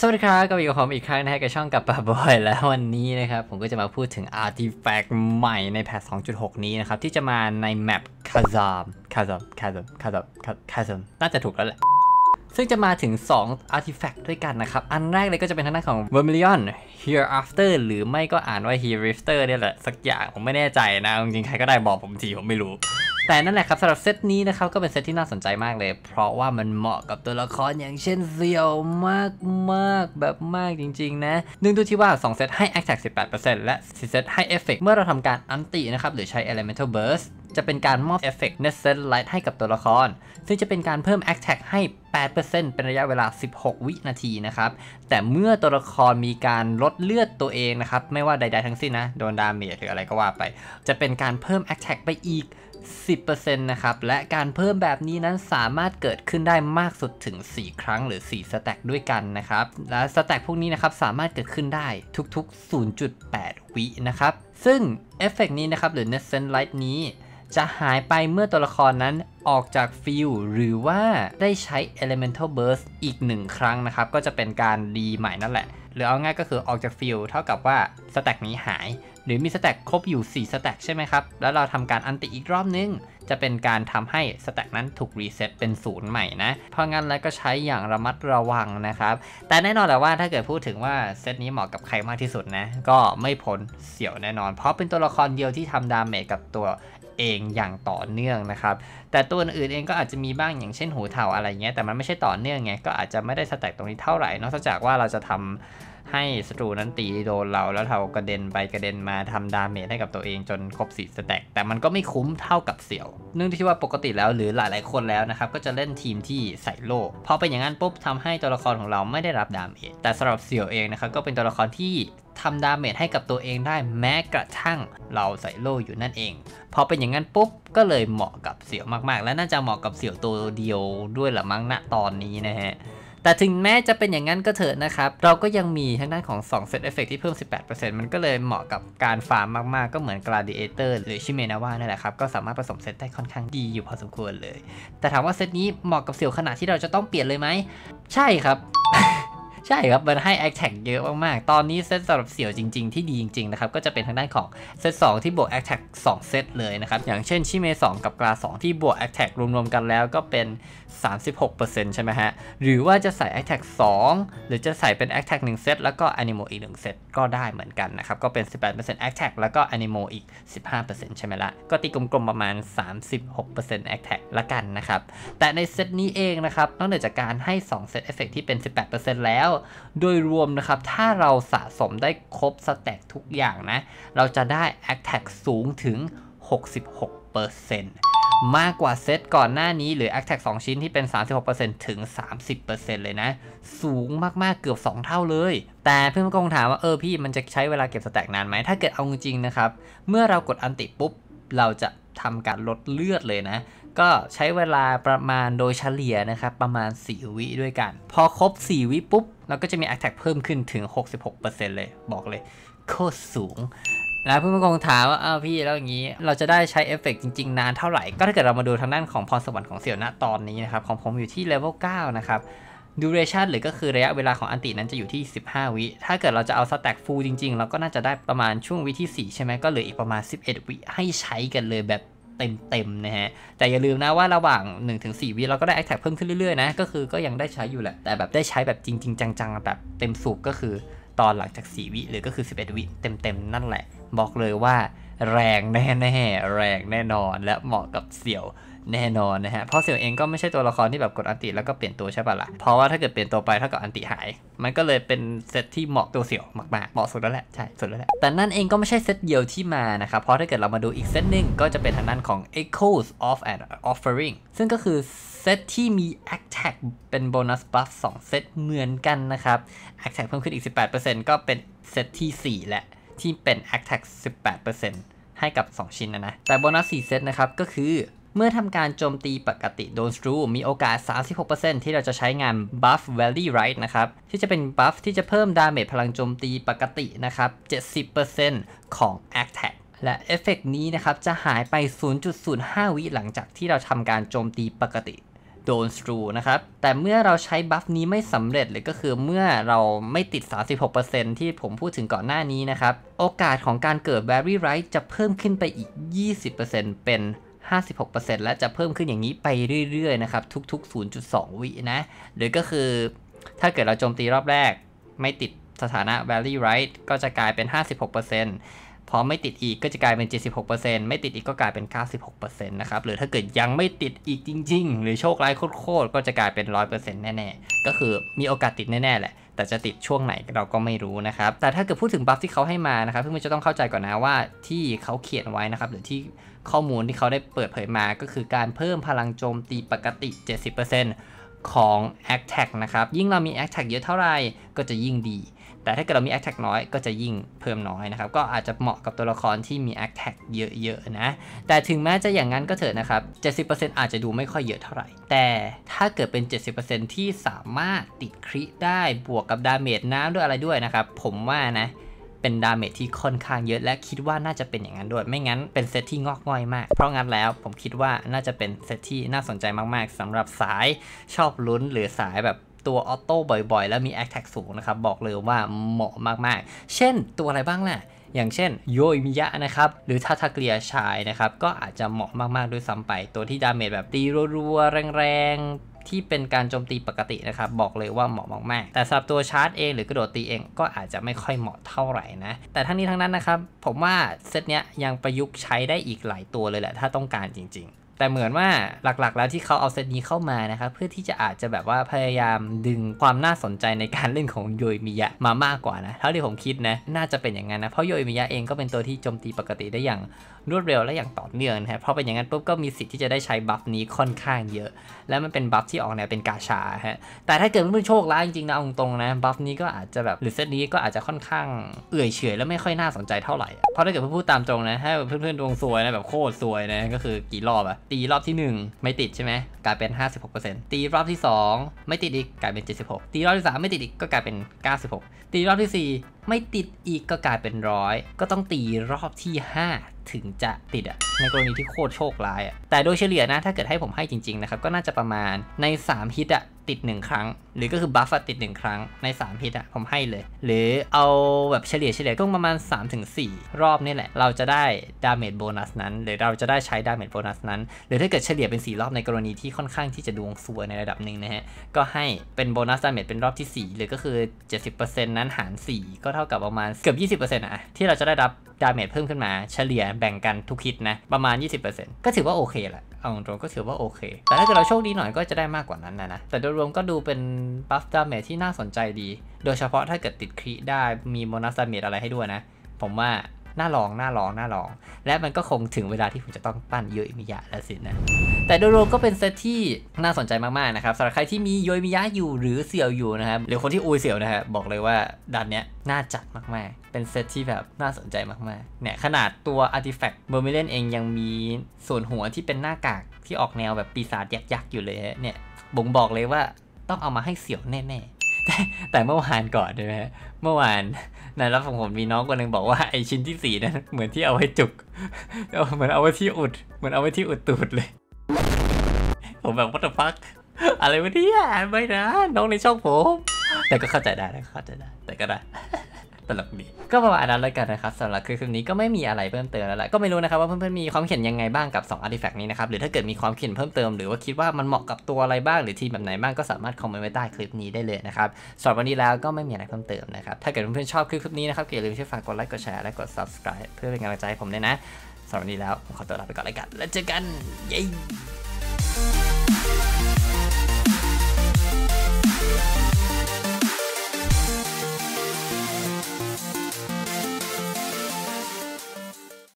สวัสดีครับก็อยู่กับผมอีกครั้งนะฮะกับช่องกับปาบอย แล้ววันนี้นะครับ ผมก็จะมาพูดถึงอาร์ติแฟกต์ใหม่ในแพท 2.6 นี้นะครับ ที่จะมาในแมปคาซามคาซามคาซามคาซามคาซามน่าจะถูกแล้วแหละ ซึ่งจะมาถึง2์ติแฟกต์ด้วยกันนะครับ อันแรกเลยก็จะเป็นทางด้านของ Vermilion Hereafter หรือไม่ก็อ่านว่า Hereafter เนี่ยแหละสักอย่างผมไม่แน่ใจนะจริงใครก็ได้บอกผมทีผมไม่รู้แต่นั่นแหละครับสำหรับเซตนี้นะครับก็เป็นเซตที่น่าสนใจมากเลย เพราะว่ามันเหมาะกับตัวละครอย่างเช่นเซียวมากมากแบบมากจริง ๆ นะนึ่งดูที่ว่า 2 เซตให้ Attack 18%และ 4 เซตให้ Effect เมื่อเราทำการอันตินะครับ หรือใช้ Elemental Burst จะเป็นการมอบเอฟเฟกต์เนเซนไลท์ให้กับตัวละคร ซึ่งจะเป็นการเพิ่มแอคแท็กให้ 8%เป็นระยะเวลา 16 วินาทีนะครับแต่เมื่อตัวละครมีการลดเลือดตัวเองนะครับไม่ว่าใดๆทั้งสิ้นนะโดนดาเมจหรืออะไรก็ว่าไป จะเป็นการเพิ่มแอคแท็กไปอีก10%นะครับ และการเพิ่มแบบนี้นั้นสามารถเกิดขึ้นได้มากสุดถึง 4 ครั้งหรือ4สแต็กด้วยกันนะครับ และสแต็กพวกนี้นะครับสามารถเกิดขึ้นได้ทุกๆ 0.8 วินะครับ ซึ่งเอฟเฟกนี้นะครับหรือ Nescent Light นี้ จะหายไปเมื่อตัวละครนั้นออกจากฟิลหรือว่าได้ใช้ Elemental Burst อีกหนึ่งครั้งนะครับ ก็จะเป็นการรีใหม่นั่นแหละ หรือเอาง่ายก็คือออกจากฟิลเท่ากับว่าสแต็กนี้หายหรือมีสแต็กครบอยู่ 4สแต็กใช่ไหมครับ แล้วเราทำการอันติอีกรอบนึง จะเป็นการทำให้สแต็กนั้นถูกรีเซ็ตเป็นศูนย์ใหม่นะ เพราะงั้นแล้วก็ใช้อย่างระมัดระวังนะครับ แต่แน่นอนแหละว่าถ้าเกิดพูดถึงว่าเซตนี้เหมาะกับใครมากที่สุดนะ ก็ไม่พ้นเสี่ยวแน่นอน เพราะเป็นตัวละครเดียวที่ทำดาเมจกับตัวเองอย่างต่อเนื่องนะครับ แต่ตัวอื่นเองก็อาจจะมีบ้างอย่างเช่นหูเถาอะไรเงี้ยแต่มันไม่ใช่ต่อเนื่องไงก็อาจจะไม่ได้สแต็กตรงนี้เท่าไหร่นอกจากว่าเราจะทำให้ศัตรูนั้นตีโดนเราแล้วเรากระเด็นไปกระเด็นมาทำดาเมจให้กับตัวเองจนครบสี่สแต็กแต่มันก็ไม่คุ้มเท่ากับเสี่ยวเนื่องที่ว่าปกติแล้วหรือหลายๆคนแล้วนะครับก็จะเล่นทีมที่ใส่โล่พอเป็นอย่างนั้นปุ๊บทำให้ตัวละครของเราไม่ได้รับดาเมจแต่สำหรับเสี่ยวเองนะครับก็เป็นตัวละครที่ทำดาเมจให้กับตัวเองได้แม้กระทั่งเราใส่โล่อยู่นั่นเองพอเป็นอย่างนั้นปุ๊บก็เลยเหมาะกับเสี่ยวมากๆ และน่าจะเหมาะกับเสี่ยวตัวเดียวด้วยละมั้งณตอนนี้นะฮะ แต่ถึงแม้จะเป็นอย่างนั้นก็เถิดนะครับ เราก็ยังมีทางด้านของ2เซตเอฟเฟกที่เพิ่ม 18%มันก็เลยเหมาะกับการฟาร์มมากๆ ก็เหมือน Gladiator หรือชิเมนาวานั่นแหละครับ ก็สามารถผสมเซตได้ค่อนข้างดีอยู่พอสมควรเลย แต่ถามว่าเซตนี้เหมาะกับเสี่ยวขนาดที่เราจะต้องเปลี่ยนเลยไหมใช่ครับใช่ครับ มันให้ a อ t แท็เยอะมากๆ ตอนนี้เซตสำหรับเสี่ยวจริงๆที่ดีจริงๆนะครับ ก็จะเป็นทางด้านของ เซต2 ที่บวก a อ t แท็2เซตเลยนะครับ อย่างเช่นชิเม 2 กับกลา2 ที่บวก a อ t แท k รวมๆ กันแล้วก็เป็น 36%ใช่ไหมฮะ หรือว่าจะใส่ a อ t แท็2หรือจะใส่เป็น a อ t แท็1เซตแล้วก็ a n i m o อีก1เซตก็ได้เหมือนกันนะครับ ก็เป็น 18% a อ t แท็แล้วก็ a n i m o อีก 15%ใช่ไหมละ่ะ ก็ตีกลมๆประมาณ36% a t t แท็ละกันนะครับ แต่ในเซตนี้เองนะครับนอกจากการให้ 2เซตเอฟเฟกที่เป็น18%แล้วโดยรวมนะครับถ้าเราสะสมได้ครบสแต็กทุกอย่างนะเราจะได้ Attack สูงถึง 66%มากกว่าเซตก่อนหน้านี้หรือ Attack 2ชิ้นที่เป็น 36%ถึง 30%เลยนะ สูงมากๆเกือบ 2 เท่าเลย แต่เพื่อนก็คงถามว่า เออพี่มันจะใช้เวลาเก็บสแต็กนานไหมถ้าเกิดเอาจริงนะครับ เมื่อเรากดอันติปุ๊บ เราจะทำการลดเลือดเลยนะก็ใช้เวลาประมาณโดยเฉลี่ยนะครับประมาณ 4 วิด้วยกัน พอครบ 4 วิปุ๊บเราก็จะมี Attack เพิ่มขึ้นถึง 66%เลยบอกเลย โคตรสูง แล้วเพื่อนผูองถามว่าอ้าวพี่แล้วอย่างนี้เราจะได้ใช้เอฟเฟกจริงๆนานเท่าไหร่ก็ถ้าเกิดเรามาดูทางด้านของพรสวรรค์ของเสี่ยวณตอนนี้นะครับ ของผมอยู่ที่เลเวล9นะครับดูเรชั่นหรือก็คือระยะเวลาของอันตินั้นจะอยู่ที่15วิถ้าเกิดเราจะเอาสแต็กฟูลจริงๆ เราก็น่าจะได้ประมาณช่วงวิที่4ใช่ไหมก็เหลืออีกประมาณ 11วิให้ใช้กันเลยแบบเต็มๆนะฮะ แต่อย่าลืมนะว่าระหว่าง 1-4 วิ เราก็ได้ไอแท็กเพิ่มขึ้นเรื่อยๆนะ ก็คือก็ยังได้ใช้อยู่แหละ แต่แบบได้ใช้แบบจริง ๆ จังๆแบบเต็มสูบก็คือตอนหลังจาก 4วิหรือก็คือ 11วิเต็มๆ นั่นแหละ บอกเลยว่าแรงแน่ๆแรงแน่นอนและเหมาะกับเสี่ยวแน่นอนนะฮะเพราะเสี่ยวเองก็ไม่ใช่ตัวละครที่แบบกดอันติ แล้วก็เปลี่ยนตัวใช่ปะละ่ะเพราะว่าถ้าเกิดเปลี่ยนตัวไปเท่ากับอันติหาย มันก็เลยเป็นเซตที่เหมาะตัวเสี่ยวมากๆเหมาะสุดแล้วแหละใช่สุดแล้วแหละแต่นั่นเองก็ไม่ใช่เซตเดียวที่มานะครับเพราะถ้าเกิดเรามาดูอีกเซตหนึ่งก็จะเป็นทางด้านของ Echoes of an Offering ซึ่งก็คือเซตที่มี Attack เป็นโบนัสบัฟ2เซตเหมือนกันนะครับ Attack เพิ่มขึ้นอีก18%ก็เป็นเซตที่ 4และที่เป็น Attack 18%ให้กับ 2 ชิ้นนะนะ แต่โบนัส 4 เซตนะครับ ก็คือ เมื่อทำการโจมตีปกติโดนสตรูมีโอกาส 36%ที่เราจะใช้งาน Buff Valley Right นะครับที่จะเป็นบัฟที่จะเพิ่มดาเมจพลังโจมตีปกตินะครับ 70%ของ Attack และเอฟเฟกนี้นะครับจะหายไป 0.05 วิหลังจากที่เราทำการโจมตีปกติโดนสรูนะครับ แต่เมื่อเราใช้บัฟนี้ไม่สำเร็จเลยก็คือเมื่อเราไม่ติด 36%ที่ผมพูดถึงก่อนหน้านี้นะครับ โอกาสของการเกิดแบรี่ไรท์จะเพิ่มขึ้นไปอีก 20%เป็น 56%และจะเพิ่มขึ้นอย่างนี้ไปเรื่อยๆนะครับ ทุก ๆ 0.2 วินะ หรือก็คือ ถ้าเกิดเราโจมตีรอบแรกไม่ติดสถานะ v a l u e right ก็จะกลายเป็น 56%พอไม่ติดอีกก็จะกลายเป็น 76%ไม่ติดอีกก็กลายเป็น 96%นะครับ หรือถ้าเกิดยังไม่ติดอีกจริงๆ หรือโชคร้ายโคตรๆ ก็จะกลายเป็น 100%แน่ๆ ก็คือมีโอกาสติดแน่ๆแหละ แต่จะติดช่วงไหนเราก็ไม่รู้นะครับ แต่ถ้าเกิดพูดถึงบัฟที่เขาให้มานะครับเพื่อนๆจะต้องเข้าใจก่อนนะว่าที่เขาเขียนไว้นะครับ หรือที่ข้อมูลที่เขาได้เปิดเผยมาก็คือการเพิ่มพลังโจมตีปกติ 70%ของ a t t a c นะครับ ยิ่งเรามี a t t a c เยอะเท่าไหร่ก็จะยิ่งดีแต่ถ้าเกิดเรามี attack น้อยก็จะยิ่งเพิ่มน้อยนะครับก็อาจจะเหมาะกับตัวละครที่มี attack เยอะๆนะ แต่ถึงแม้จะอย่างนั้นก็เถอะนะครับ 70%อาจจะดูไม่ค่อยเยอะเท่าไหร่ แต่ถ้าเกิดเป็น 70%ที่สามารถติดคริได้บวกกับดาเมจน้ำด้วยอะไรด้วยนะครับ ผมว่านะ เป็นดาเมจที่ค่อนข้างเยอะและคิดว่าน่าจะเป็นอย่างนั้นด้วยไม่งั้นเป็นเซตที่งอกง่อยมาก เพราะงั้นแล้วผมคิดว่าน่าจะเป็นเซตที่น่าสนใจมากๆ สำหรับสายชอบลุ้นหรือสายแบบตัวออโต้บ่อยๆ แล้วมีแอคแท็กสูงนะครับ บอกเลยว่าเหมาะมากๆ เช่นตัวอะไรบ้างนะ่ะอย่างเช่นโยยมิยะนะครับหรือทาทาเกียชายนะครับก็อาจจะเหมาะมากๆด้วยซ้ำไปตัวที่ดาเมจแบบตีรัวๆแรงๆที่เป็นการโจมตีปกตินะครับบอกเลยว่าเหมาะมากๆแต่สำหรับตัวชาร์จเองหรือกระโดดตีเอง ก็อาจจะไม่ค่อยเหมาะเท่าไหร่นะแต่ทั้งนี้ทั้งนั้นนะครับผมว่าเซตเนี้ยยังประยุกต์ใช้ได้อีกหลายตัวเลยแหละถ้าต้องการจริง ๆแต่เหมือนว่าหลักๆแล้วที่เขาเอาเซตนี้เข้ามานะครับ เพื่อที่จะอาจจะแบบว่าพยายามดึงความน่าสนใจในการเล่นของโยมิยะมามากกว่านะ เท่าที่ผมคิดนะ น่าจะเป็นอย่างนั้นนะ เพราะโยมิยะเองก็เป็นตัวที่โจมตีปกติได้อย่างรวดเร็วและอย่างต่อเนื่องนะครับเพราะเป็นอย่างนั้น ปุ๊บก็มีสิทธิ์ที่จะได้ใช้บัฟนี้ค่อนข้างเยอะและมันเป็นบัฟที่ออกแนวเป็นกาชาฮะแต่ถ้าเกิดเพื่อนโชคร้ายจริงๆนะองตรงนะบัฟนี้ก็อาจจะแบบหรือเซตนี้ก็อาจจะค่อนข้างเอื่อยเฉยและไม่ค่อยน่าสนใจเท่าไหร่เพราะถ้าเกิดพูดตามตรงนะถ้าเพื่อนๆดวงสวยนะแบบโคตรสวยนะก็คือกี่รอบอะตีรอบที่ 1 ไม่ติดใช่ไหมกลายเป็น 56%ตีรอบที่ 2 ไม่ติดอีกกลายเป็น76 ตีรอบที่ 3 ไม่ติดอีกก็กลายเป็น96 ตีรอบที่ 4ไม่ติดอีกก็กลายเป็นร้อยก็ต้องตีรอบที่ 5 ถึงจะติดอะในกรณีที่โคตรโชคร้ายอะแต่โดยเฉลี่ยนะถ้าเกิดให้ผมให้จริงๆนะครับ ก็น่าจะประมาณใน3ฮิตอะติด 1 ครั้งหรือก็คือบัฟติด 1 ครั้งใน3ฮิตอะผมให้เลย หรือเอาแบบเฉลี่ยเฉลี่ยก็ประมาณ 3-4 รอบนี่แหละ เราจะได้ดาเมจโบนัสนั้น หรือเราจะได้ใช้ดาเมจโบนัสนั้น หรือถ้าเกิดเฉลี่ยเป็น4รอบในกรณีที่ค่อนข้างที่จะดวงซวยในระดับหนึ่งนะฮะก็ให้เป็นโบนัสดาเมจเป็นรอบที่ 4 หรือก็คือ 70%นั้นหาร4ก็เท่ากับประมาณเกือบ 20%นะที่เราจะได้รับ ดาเมจเพิ่มขึ้นมา เฉลี่ยแบ่งกันทุกคิดนะ ประมาณ 20%ก็ถือว่าโอเคแหละเอาตรงก็ถือว่าโอเค แต่ถ้าเกิดเราโชคดีหน่อยก็จะได้มากกว่านั้นนะนะแต่โดยรวมก็ดูเป็นบัฟดาเมจที่น่าสนใจดี โดยเฉพาะถ้าเกิดติดคริได้มีโบนัสดาเมจอะไรให้ด้วยนะ ผมว่าน่าลองน่าลองน่าลอง และมันก็คงถึงเวลาที่ผมจะต้องปั้นโยอิมิยะแล้วสินะ แต่โดยรวมก็เป็นเซตที่น่าสนใจมากๆนะครับสำหรับใครที่มีโยอิมิยะอยู่หรือเสี่ยวอยู่นะครับหรือคนที่อุยเสี่ยวนะครับบอกเลยว่าดันเนี้ยน่าจัดมากๆ เป็นเซตที่แบบน่าสนใจมากๆ เนี่ย ขนาดตัวอาร์ติแฟกต์เบอร์มิเลนเองยังมีส่วนหัวที่เป็นหน้ากากที่ออกแนวแบบปีศาจยักษ์อยู่เลยเนี่ยบ่งบอกเลยว่าต้องเอามาให้เสี่ยวแน่ๆแต่แต่เมื่อวานก่อนใช่ไหมเมื่อวานนายรับของผมมีน้องคนหนึ่งบอกว่า ไอชิ้นที่สี่นั้น เหมือนที่เอาไว้จุกเหมือนเอาไว้ที่อุด เหมือนเอาไว้ที่อุดตูดเลย ผมแบบวัตถุพักอะไรวะเนี่ยไม่นะ น้องในช่องผม แต่ก็เข้าใจได้เข้าใจได้แต่ก็ได้ตลกดีก็ประมาณนั้นเลยกันนะครับสำหรับคลิปนี้ก็ไม่มีอะไรเพิ่มเติมแล้วแหละก็ไม่รู้นะครับว่าเพื่อนๆมีความเห็นยังไงบ้างกับ2 artifact นี้นะครับหรือถ้าเกิดมีความเห็นเพิ่มเติมหรือว่าคิดว่ามันเหมาะกับตัวอะไรบ้างหรือทีมแบบไหนบ้างก็สามารถคอมเมนต์ไว้ใต้คลิปนี้ได้เลยนะครับสำหรับวันนี้แล้วก็ไม่มีอะไรเพิ่มเติมนะครับถ้าเกิดเพื่อนๆชอบคลิปนี้นะครับอย่าลืมช่วยฝากกดไลค์กดแชร์และกด subscribe เพื่อเป็นกำลังใจให้ผมด้วยนะสำหรับวันนี้แล้วผมขอตัวลาไปก่อนแล้วกัน แล้วเจอกันเย้